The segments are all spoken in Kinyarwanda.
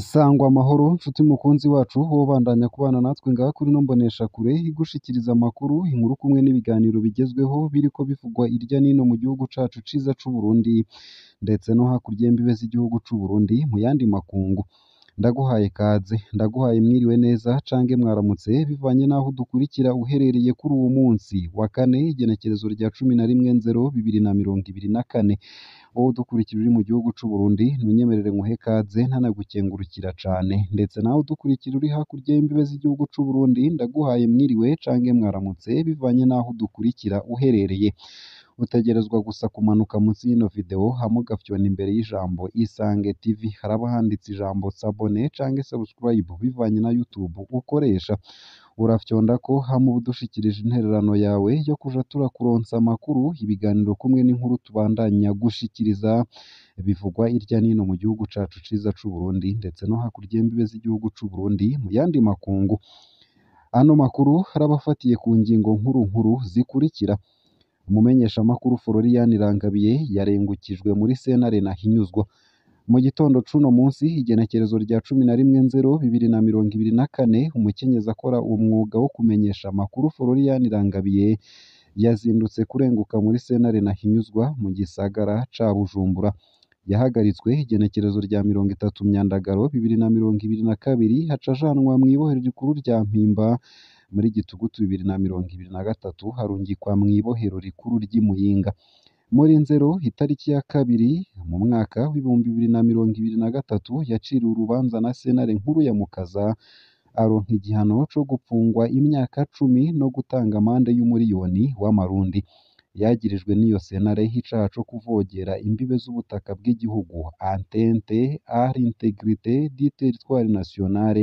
sangwa amahoro nshuti mukunzi wacu wowe ubandanya kubana natwe ngaha kuri ino kure igushikiriza amakuru inkuru kumwe n'ibiganiro bigezweho biriko bivugwa irya n'ino mu gihugu cacu ciza c'u Burundi ndetse no hakurya y'imbibe z'igihugu c'u Burundi mu yandi makungu Ndaguhaye kaze, ndaguhaye mwiriwe neza cange mwaramutse bivanye n'aho udukurikira uhereye kuri uwo munsi wa kane igenekerezo rya cumi na rimwe nzero bibiri na mirongo ibiri na kane, wowe udukurikira uri mu gihugu c'u Burundi nguhe kaze ntanagukengurukira cane, ndetse nawe udukurikira uri hakurya y'imbibe z'igihugu c'u Burundi ndaguhaye mwiriwe cange mwaramutse bivanye n'aho udukurikira uherereye. Utegerezwa gusa kumanuka munsi y'ino video hamwe ugafyona imbere y'ijambo Isange TV haraba handitse ijambo S'abonner canke Subscribe bivanye na YouTube ukoresha urafyondako hama uba udushikirije intererano yawe yo kuja turakuronsa amakuru, ibiganiro kumwe n'inkuru tubandanya gushikiriza bivugwa irya n'ino mu gihugu cacu cy’u Burundi ndetse no hakurya y'imbibe z'igihugu Burundi mu yandi makungu. Ano makuru harabafatiye ku ngingo nkuru nkuru zikurikira: Umumenyeshamakuru Florian Rangabiye yarengukijwe muri sentare hinyuzwa Mu gitondo c'uno munsi igenekerezo rya cumi na rimwe nzero bibiri na mirongo ibiri na kane, umukenyezi akora umwuga wo kumenyesha amakuru Florian Rangabiye yazindutse kurenguka muri sentare hinyuzwa mu gisagara ca Bujumbura. Yahagaritswe igenekerezo rya mirongo itatu Myandagaro bibiri na mirongo ibiri na kabiri haca mu mw'ibohero rikuru rya Mpimba muri Gitugutu bibiri na mirongo ibiri na gatatu harungikwa mu ibohero rikuru ry'i Muyinga. Muri Nzero itariki ya kabiri mu mwaka w'ibihumbi bibiri na mirongo ibiri na gatatu yaciriwe urubanza na Senare nkuru ya Mukaza aronka igihano cyo gupfungwa imyaka cumi no gutanga amande y'umuriyoni w'amarundi. Yagirijwe n'iyo Senare icaha co kuvogera imbibe z'ubutaka bw'igihugu (entente à l'intégrité du territoire national)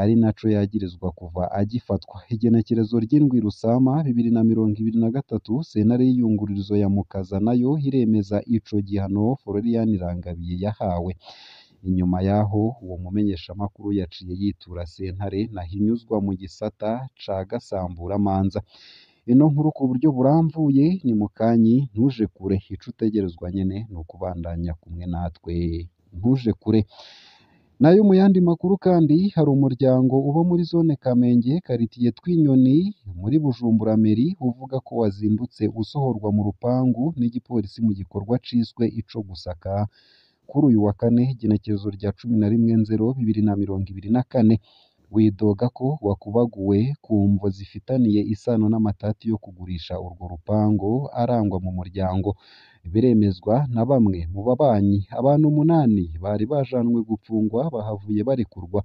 ari naco yagirizwa kuva agifatwa igenekerezo ry'indwi Rusama bibiri na mirongo ibiri na gatatu sentare y'iyungururizo ya Mukaza nayo iremeza ico gihano Florian Rangabiye yahawe inyuma y'aho uwo mumenyeshamakuru yaciye yitura sentare ntahinyuzwa mu gisata ca gasamburamanza ino nkuru ku buryo buramvuye ni mukanyi ntuje kure ico utegerezwa nyene ni ukubandanya kumwe natwe ntuje kure nayo mu yandi makuru kandi hari umuryango uba muri zone Kamenge Karitiye Twinyoni muri Bujumbura Mairie uvuga ko wazindutse usohorwa mu rupangu n'igipolisi mu gikorwa cyiswe ico gusaka kuri uyu wa kane igenekerezo rya cumi na rimwe nzero bibiri na mirongo ibiri na kane widoga ko wakubaguwe ku mvo zifitaniye isano n'amatati yo kugurisha urwo rupango arangwa mu muryango biremezwa na bamwe mu babanyi abantu umunani bari bajanywe gufungwa bahavuye barekurwa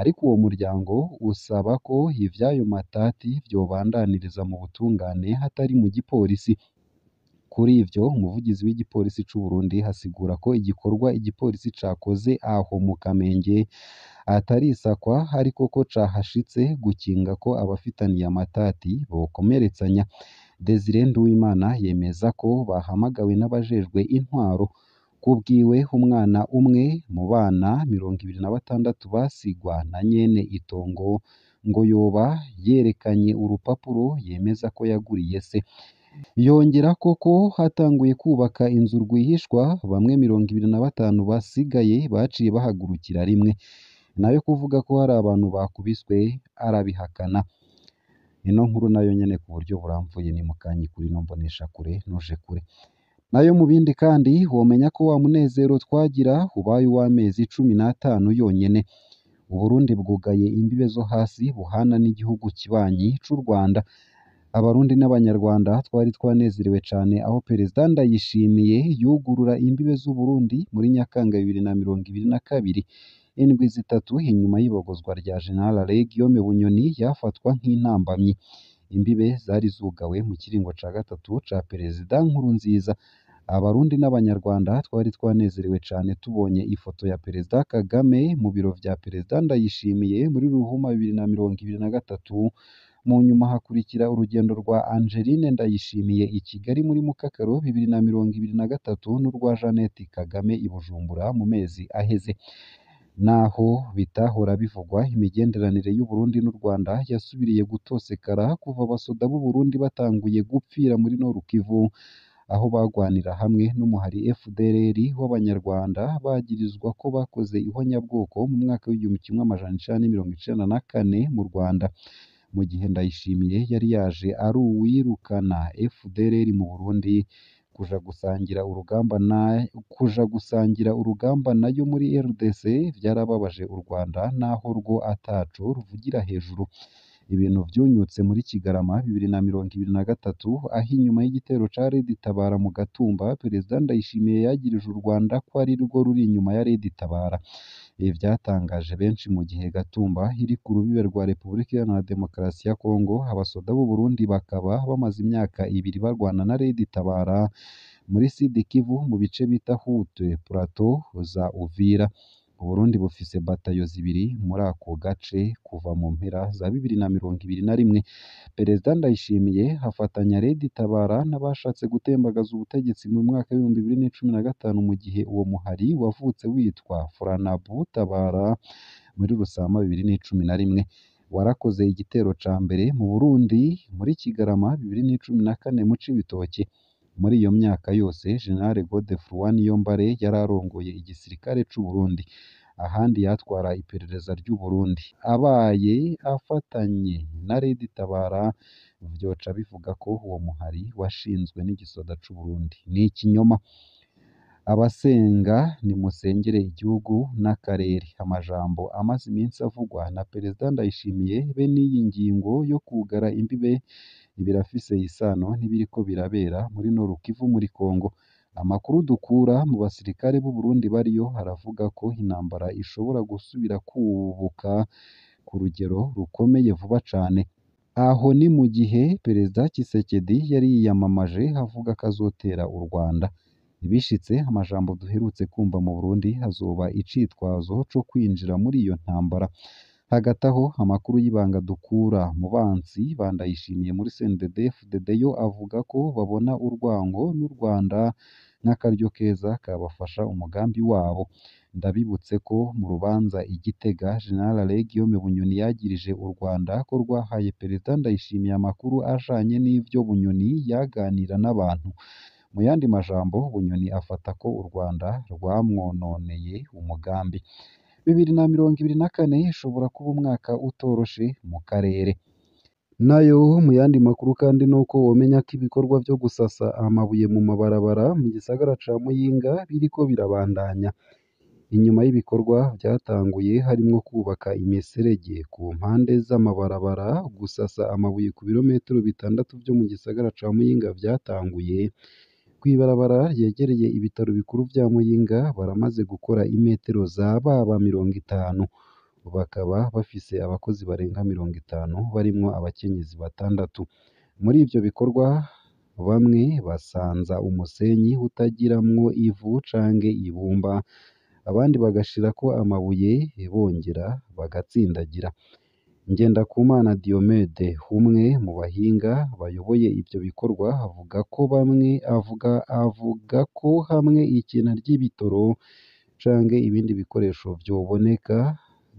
ariko uwo muryango usaba ko ibyayo matati vyobandaniriza mu butungane hatari mu gipolisi Kuri ivyo umuvugizi w'igipolisi c'Uburundi asigura ko igikorwa igipolisi cakoze aho mu Kamenge atarisakwa ariko ko cahashitse gukinga ko abafitaniye amatati bokomeretsanya. Desire Nduwimana yemeza ko bahamagawe n'abajejwe intwaro kubwiwe umwana umwe mu bana mirongo ibiri na batandatu basigwa na nyene itongo ngo yoba yerekanye urupapuro yemeza ko yaguriye se. yongera koko hatanguye kubaka inzu rwihishwa bamwe mirongo ibiri na batanu basigaye baciye bahagurukira rimwe nayo kuvuga ko hari abantu bakubiswe arabihakana ino nkuru nayo nyene ku buryo buramvuye ni mukanyi kuri no kure n'uje kure nayo mu bindi kandi womenya ko wa munezero twagira ubaye uw'amezi cumi n'atanu yonyene uburundi bwugaye imbibe zo hasi buhana n'igihugu kibanyi cy’u rwanda Abarundi n'Abanyarwanda twari twanezerewe cyane aho Perezida Ndayishimiye yugurura imbibe z'u Burundi muri Nyakanga bibiri na mirongo ibiri na kabiri. Indwi zitatu inyuma y'ibogozwa rya General Alain Guillaume Bunyoni yafatwa nk'intambamyi. Imbibe zari zugawe mu kiringo cya gatatu ca Perezida Nkuru nziza Abarundi n'Abanyarwanda twari twanezerewe cyane tubonye ifoto ya Perezida Kagame mu biro bya Perezida Ndayishimiye muri Ruhuma bibiri na mirongo ibiri na gatatu. mu nyuma hakurikira urugendo rwa Angeline Ndayishimiye i Kigali muri Mukakaro bibiri na mirongo ibiri na gatatu n'urwa Jeannette Kagame i Bujumbura mu mezi aheze naho bitahora bivugwa imigenderanire y'u Burundi n'u Rwanda yasubiriye gutosekara kuva abasoda b'u Burundi batanguye gupfira muri Nord Kivu aho bagwanira hamwe n'umuhari FDLR w'Abanyarwanda bagirizwa ko bakoze ihonyabwoko mu mwaka w'igihumbi kimwe amajana icenda mirongo icenda na kane mu Rwanda mu gihe Ndayishimiye yari yaje ari uwirukana FDLR mu Burundi kuja gusangira urugamba na kuja gusangira urugamba nayo muri RDC byarababaje u Rwanda naho rwo ataco ruvugira hejuru ibintu vyunyutse muri Kigarama bibiri na mirongo ibiri na gatatu aho inyuma y'igitero ca Red Tabara mu Gatumba Perezida Ndayishimiye yagirije u Rwanda ko ari rwo ruri inyuma ya Red Tabara Ibi byatangaje benshi mu gihe Gatumba iri ku rubibe rwa Repubulika Iharanira Demokarasi ya Congo abasoda b'u Burundi bakaba bamaze imyaka ibiri barwana na Red Tabara muri Sud Kivu mu bice bita Houte Plateau za Uvira Burundi bufise batayo zibiri muri ako gace kuva mu mpera za bibiri na mirongo ibiri na rimwe Perezida Ndayishimiye afatanya Red Tabara n'abashatse gutembagaza ubutegetsi mu mwaka w'ibihumbi bibiri cumi na gatanu mu gihe uwo muhari wavutse witwa Franabu Tabara muri Rusama bibiri n'icumi na rimwe warakoze igitero ca mbere mu Burundi muri Kigarama bibiri n'icumi na kane mu Cibitoke Muri iyo myaka yose Gen Godefroid Niyombare yari arongoye igisirikare cy’u Burundi ahandi yatwara iperereza ry'u Burundi abaye afatanye na Red Tabara vyoca bivuga ko uwo muhari washinzwe n'igisoda cy’u Burundi ni ikinyoma abasenga nimusengere igihugu n'akarere amajambo amaze iminsi avugwa na Perezida Ndayishimiye be n'iyi ngingo yo kugara imbibe birafise isano n'ibiriko birabera muri Nord Kivu muri Congo Amakuru dukura mu basirikare b'u Burundi bariyo haravuga ko intambara ishobora gusubira kubuka ku rugero rukomeye vuba cane aho ni mu gihe Perezida Kisekedi yari yiyamamaje havuga ko azotera u Rwanda bishitse amajambo duherutse kumva mu Burundi hazoba icitwazo cyo kwinjira muri iyo ntambara Hagati aho, amakuru y'ibanga dukura mu banzi ba Ndayishimiye muri CNDD FDD yo avuga ko babona urwango n'u Rwanda nk'akaryo keza kabafasha umugambi wabo. ndabibutse ko mu rubanza igitega General Gen Bunyoni yagirije u Rwanda ko rwahaye Perezida Ndayishimiye amakuru ajanye n’ibyo Bunyoni yaganira n'abantu. Mu yandi majambo, Bunyoni afata ko u Rwanda rwamwononeye umugambi. bibiri na mirongo ibiri na kane ishobora kuba umwaka utoroshe mu karere nayo mu yandi makuru kandi ni uko wamenya ko ibikorwa byo gusasa amabuye mu mabarabara mu gisagara ca Muyinga biriko birabandanya inyuma y'ibikorwa byatanguye harimo kubaka imiserege ku mpande z'amabarabara gusasa amabuye ku birometero bitandatu byo mu gisagara ca Muyinga byatanguye Ku ibarabara ryegereye ibitaro bikuru bya Muyinga baramaze gukora imetero baba mirongo itanu, bakaba bafise abakozi barenga mirongo itanu barimo abakenyezi batandatu. Muri ibyo bikorwa bamwe basanza umusenyi utagiramwo ivu canke ibumba, abandi bagashirako amabuye bongera bagatsindagira. Ngendakumana Diyomede umwe mu bahinga bayoboye ibyo bikorwa avuga ko bamwe avuga ko hamwe ikina ry'ibitoro canke ibindi bikoresho byoboneka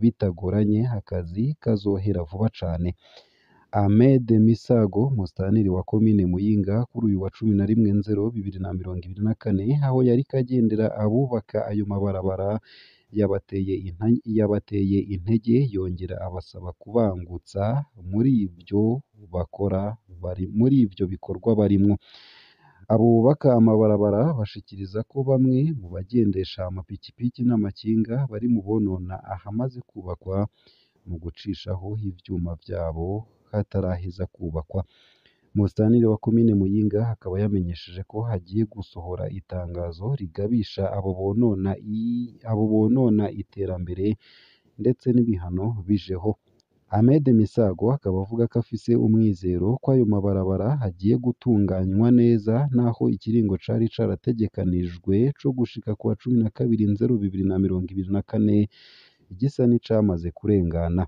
bitagoranye akazi kazohera vuba cane. Ahmed Misago Musitanteri wa komine Muyinga kuri uyu wa cumi na rimwe Nzero bibiri na mirongo ibiri na kane aho yari kagendera abubaka ayo mabarabara yabateye yabateye intege yongera abasaba kubangutsa muri ibyo bakora bari muri ibyo bikorwa barimo. Abubaka amabarabara bashikiriza ko bamwe mu bagendesha amapikipiki n'amakinga bari mu bonona ahamaze kubakwa mu gucishaho ibyuma byabo hataraheza kubakwa Musitanteri wa Komine Muyinga akaba yamenyesheje ko hagiye gusohora itangazo rigabisha abo bonona iterambere ndetse n'ibihano bijeho. Ahmed Misago akaba avuga ko afise umwizero ko ayo mabarabara agiye gutunganywa neza naho ikiringo cari carategekanijwe co gushika kuwa cumi na kabiri Nzero bibiri na mirongo ibiri na kane gisa n'icamaze kurengana.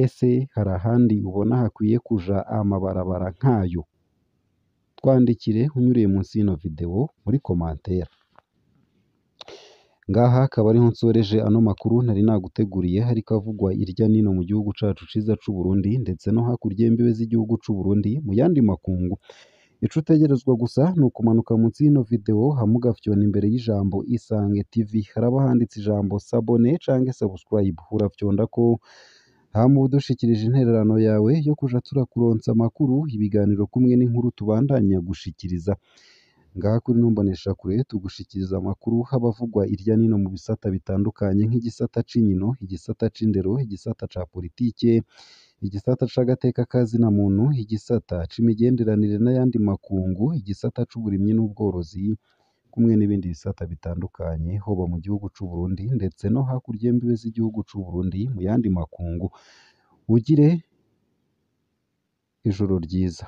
ese hari ahandi ubona hakwiye kuja amabarabara nk'ayo twandikire unyuriye munsi y'ino videwo muri komantere ngaha akaba ariho nsoreje ano makuru nari naguteguriye ariko avugwa irya nino mu gihugu cacu ciza c'u Burundi ndetse no hakurya y'imbibe z'igihugu c'u Burundi mu yandi makungu ico utegerezwa gusa ni ukumanuka munsi y'ino videwo hama imbere y'ijambo Isange TV haraba handitse ijambo sabone canke subscribe urafyondako Hama ubudushyikirije intererano yawe yo kuja turakuronsa amakuru, ibiganiro kumwe n'inkuru tubandanya gushikiriza. Ngaha kuri ino mboneshakure tugushikiriza amakuru h'abavugwa irya n'ino mu bisata bitandukanye nk'igisata c'inkino, igisata c'indero, igisata ca politike, igisata c'agateka ka zina muntu, igisata c'imigenderanire n'ayandi makungu, igisata c'uburimyi n'ubworozi. kumwe n'ibindi bisata bitandukanye hoba mu gihugu cy'u Burundi ndetse no hakurya y'imbibe z'igihugu cy'u Burundi mu yandi makungu. Ugire ijoro ryiza.